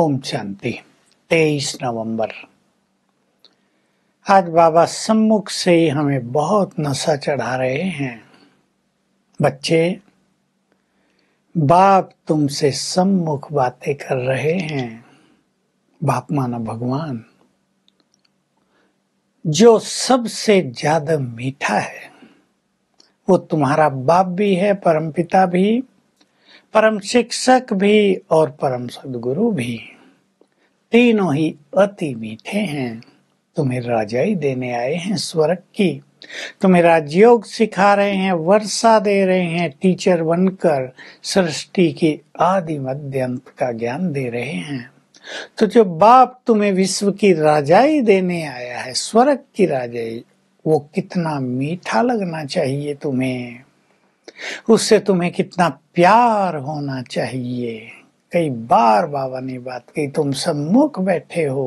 ओम शांति तेईस नवंबर आज बाबा सम्मुख से ही हमें बहुत नशा चढ़ा रहे हैं बच्चे बाप तुमसे सम्मुख बातें कर रहे हैं बाप माना भगवान जो सबसे ज्यादा मीठा है वो तुम्हारा बाप भी है परमपिता भी परम शिक्षक भी और परम सदगुरु भी तीनों ही अति मीठे हैं तुम्हें राजाई देने आए हैं स्वर्ग की तुम्हें राजयोग सिखा रहे हैं वर्षा दे रहे हैं टीचर बनकर सृष्टि की आदि मध्यंत का ज्ञान दे रहे हैं तो जो बाप तुम्हें विश्व की राजाई देने आया है स्वर्ग की राजाई वो कितना मीठा लगना चाहिए तुम्हें उससे तुम्हें कितना प्यार होना चाहिए कई बार बाबा ने बात की तुम सम्मुख बैठे हो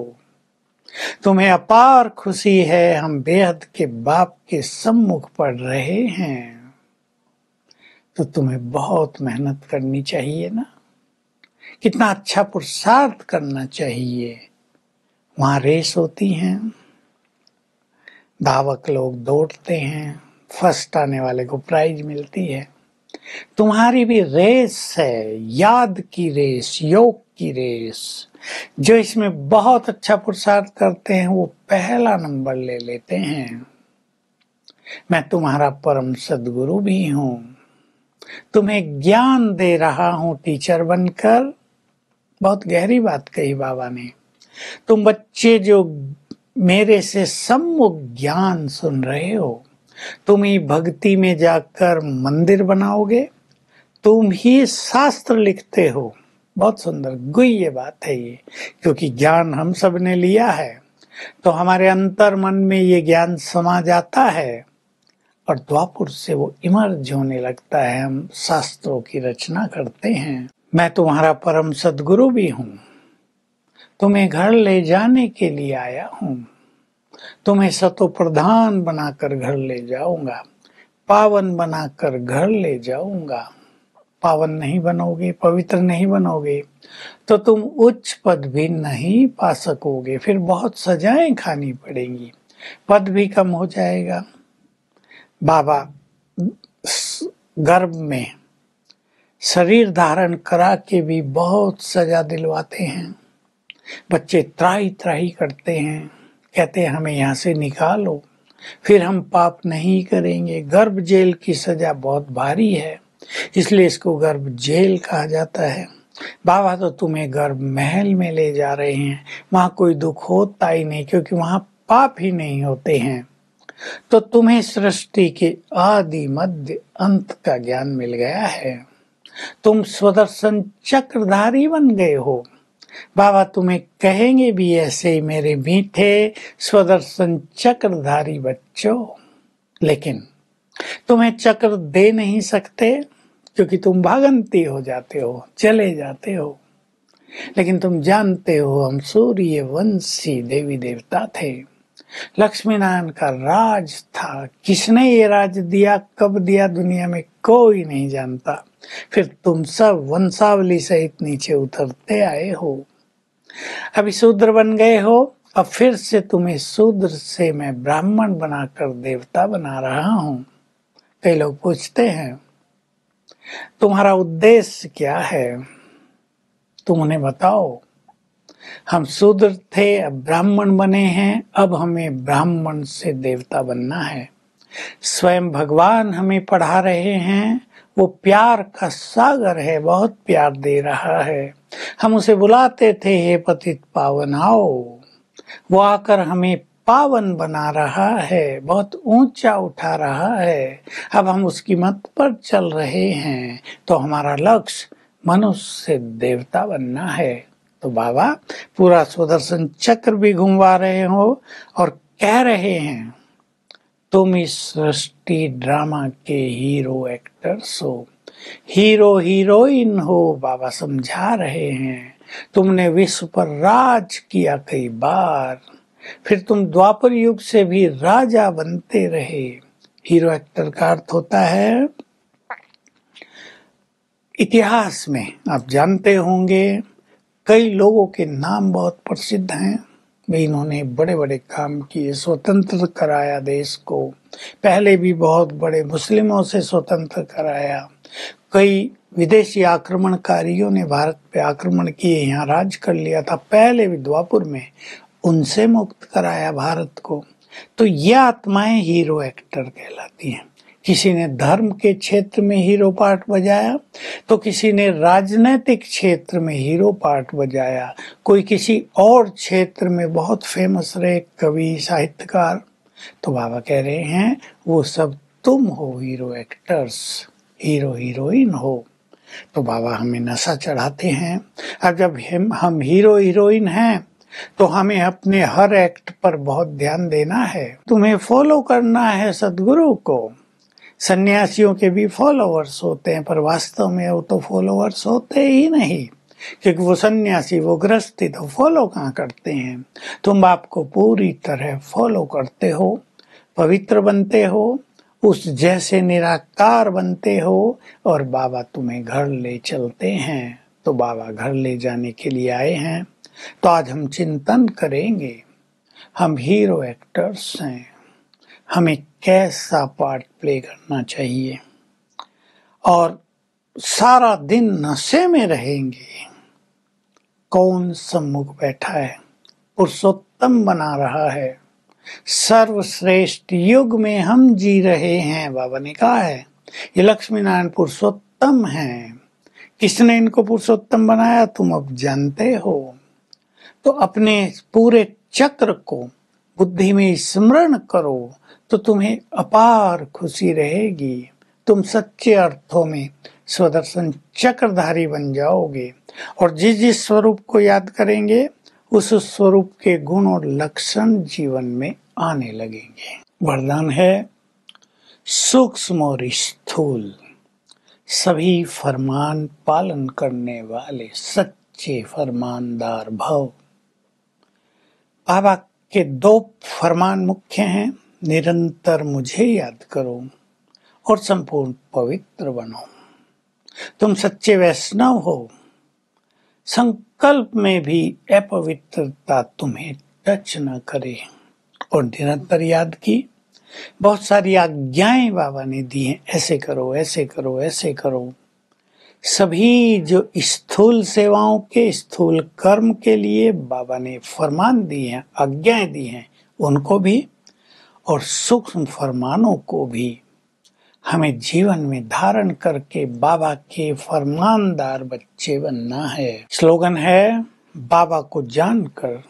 तुम्हें अपार खुशी है हम बेहद के बाप के सम्मुख पढ़ रहे हैं तो तुम्हें बहुत मेहनत करनी चाहिए ना कितना अच्छा पुरुषार्थ करना चाहिए वहां रेस होती है धावक लोग दौड़ते हैं फर्स्ट आने वाले को प्राइज मिलती है तुम्हारी भी रेस है याद की रेस योग की रेस जो इसमें बहुत अच्छा पुरुषार्थ करते हैं वो पहला नंबर ले लेते हैं मैं तुम्हारा परम सदगुरु भी हूं तुम्हें ज्ञान दे रहा हूं टीचर बनकर बहुत गहरी बात कही बाबा ने तुम बच्चे जो मेरे से सम्मुख ज्ञान सुन रहे हो तुम ही भक्ति में जाकर मंदिर बनाओगे तुम ही शास्त्र लिखते हो बहुत सुंदर गुई ये बात है ये क्योंकि ज्ञान हम सब ने लिया है तो हमारे अंतर मन में ये ज्ञान समा जाता है और द्वापुर से वो इमर्ज होने लगता है हम शास्त्रों की रचना करते हैं मैं तुम्हारा परम सदगुरु भी हूँ तुम्हें घर ले जाने के लिए आया हूँ तुम्हें सतो प्रधान बनाकर घर ले जाऊंगा पावन बनाकर घर ले जाऊंगा पावन नहीं बनोगे पवित्र नहीं बनोगे तो तुम उच्च पद भी नहीं पा सकोगे फिर बहुत सजाएं खानी पड़ेंगी पद भी कम हो जाएगा बाबा गर्भ में शरीर धारण करा के भी बहुत सजा दिलवाते हैं बच्चे त्राही त्राही करते हैं कहते हैं हमें यहाँ से निकालो फिर हम पाप नहीं करेंगे गर्भ जेल की सजा बहुत भारी है इसलिए इसको गर्भ जेल कहा जाता है बाबा तो तुम्हें गर्भ महल में ले जा रहे हैं वहां कोई दुख होता ही नहीं क्योंकि वहां पाप ही नहीं होते हैं तो तुम्हें सृष्टि के आदि मध्य अंत का ज्ञान मिल गया है तुम स्वदर्शन चक्रधारी बन गए हो बाबा तुम्हें कहेंगे भी ऐसे ही मेरे मीठे स्वदर्शन चक्रधारी बच्चों लेकिन तुम्हें चक्र दे नहीं सकते क्योंकि तुम भागंती हो जाते हो चले जाते हो लेकिन तुम जानते हो हम सूर्य वंशी देवी देवता थे लक्ष्मी नारायण का राज था किसने ये राज दिया कब दिया दुनिया में कोई नहीं जानता फिर तुम सब वंशावली सहित नीचे उतरते आए हो अभी शूद्र बन गए हो अब फिर से तुम्हें शूद्र से मैं ब्राह्मण बनाकर देवता बना रहा हूं कई लोग पूछते हैं तुम्हारा उद्देश्य क्या है तुम उन्हें बताओ हम शूद्र थे अब ब्राह्मण बने हैं अब हमें ब्राह्मण से देवता बनना है स्वयं भगवान हमें पढ़ा रहे हैं वो प्यार का सागर है बहुत प्यार दे रहा है हम उसे बुलाते थे हे पतित पावन आओ वो आकर हमें पावन बना रहा है बहुत ऊंचा उठा रहा है अब हम उसकी मत पर चल रहे हैं तो हमारा लक्ष्य मनुष्य से देवता बनना है तो बाबा पूरा सुदर्शन चक्र भी घुमवा रहे हो और कह रहे हैं तुम इस सृष्टि ड्रामा के हीरो एक्टर्स हो हीरो हीरोइन हो बाबा समझा रहे हैं तुमने विश्व पर राज किया कई बार फिर तुम द्वापर युग से भी राजा बनते रहे हीरो एक्टर का अर्थ होता है इतिहास में आप जानते होंगे कई लोगों के नाम बहुत प्रसिद्ध हैं भी इन्होंने बड़े बड़े काम किए स्वतंत्र कराया देश को पहले भी बहुत बड़े मुस्लिमों से स्वतंत्र कराया कई विदेशी आक्रमणकारियों ने भारत पे आक्रमण किए यहाँ राज कर लिया था पहले भी द्वापुर में उनसे मुक्त कराया भारत को तो ये आत्माएं हीरो एक्टर कहलाती हैं किसी ने धर्म के क्षेत्र में हीरो पार्ट बजाया तो किसी ने राजनीतिक क्षेत्र में हीरो पार्ट बजाया कोई किसी और क्षेत्र में बहुत फेमस रहे कवि साहित्यकार तो बाबा कह रहे हैं वो सब तुम हो हीरो एक्टर्स हीरो हीरोइन हो तो बाबा हमें नशा चढ़ाते हैं अब जब हम हम हीरो हीरोइन हैं तो हमें अपने हर एक्ट पर बहुत ध्यान देना है तुम्हें फॉलो करना है सदगुरु को सन्यासियों के भी फॉलोअर्स होते हैं पर वास्तव में वो तो फॉलोअर्स होते ही नहीं क्योंकि वो सन्यासी वो ग्रस्ती तो फॉलो कहाँ करते हैं तुम बाप को पूरी तरह फॉलो करते हो पवित्र बनते हो उस जैसे निराकार बनते हो और बाबा तुम्हें घर ले चलते हैं तो बाबा घर ले जाने के लिए आए हैं तो आज हम चिंतन करेंगे हम हीरो एक्टर्स हैं हमें कैसा पार्ट प्ले करना चाहिए और सारा दिन नशे में रहेंगे कौन सम्मुख बैठा है पुरुषोत्तम बना रहा है सर्वश्रेष्ठ युग में हम जी रहे हैं बाबा ने कहा है ये लक्ष्मी नारायण पुरुषोत्तम है किसने इनको पुरुषोत्तम बनाया तुम अब जानते हो तो अपने पूरे चक्र को बुद्धि में स्मरण करो तो तुम्हें अपार खुशी रहेगी तुम सच्चे अर्थों में स्वदर्शन चक्रधारी बन जाओगे और जिस जिस स्वरूप को याद करेंगे उस स्वरूप के गुण और लक्षण जीवन में आने लगेंगे वरदान है सूक्ष्म और स्थूल सभी फरमान पालन करने वाले सच्चे फरमानदार भव बाबा के दो फरमान मुख्य हैं निरंतर मुझे याद करो और संपूर्ण पवित्र बनो तुम सच्चे वैष्णव हो संकल्प में भी अपवित्रता तुम्हें टच न करे और निरंतर याद की बहुत सारी आज्ञाएं बाबा ने दी हैं ऐसे करो ऐसे करो ऐसे करो सभी जो स्थूल सेवाओं के स्थूल कर्म के लिए बाबा ने फरमान दिए हैं आज्ञाएं दी हैं उनको भी और सूक्ष्म फरमानों को भी हमें जीवन में धारण करके बाबा के फरमानदार बच्चे बनना है स्लोगन है बाबा को जानकर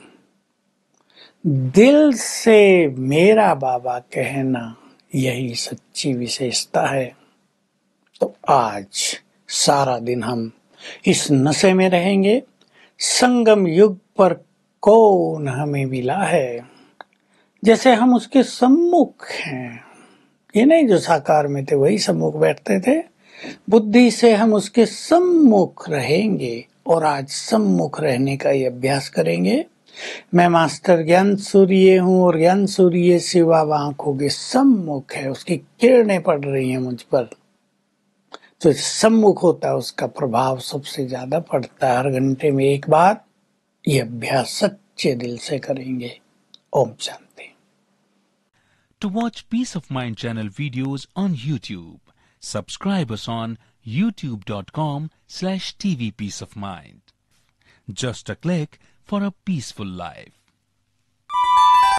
दिल से मेरा बाबा कहना यही सच्ची विशेषता है तो आज सारा दिन हम इस नशे में रहेंगे संगम युग पर कौन हमें मिला है जैसे हम उसके सम्मुख हैं ये नहीं जो साकार में थे वही सम्मुख बैठते थे बुद्धि से हम उसके सम्मुख रहेंगे और आज सम्मुख रहने का ये अभ्यास करेंगे मैं मास्टर ज्ञान सूर्य हूँ और ज्ञान सूर्य सिवा आंखों के सम्मुख है उसकी किरणें पड़ रही हैं मुझ पर तो सम्मुख होता है उसका प्रभाव सबसे ज्यादा पड़ता है हर घंटे में एक बार ये अभ्यास सच्चे दिल से करेंगे Om Shanti to watch peace of mind channel videos on YouTube subscribe on dot com slash TV peace of mind just a click for a peaceful life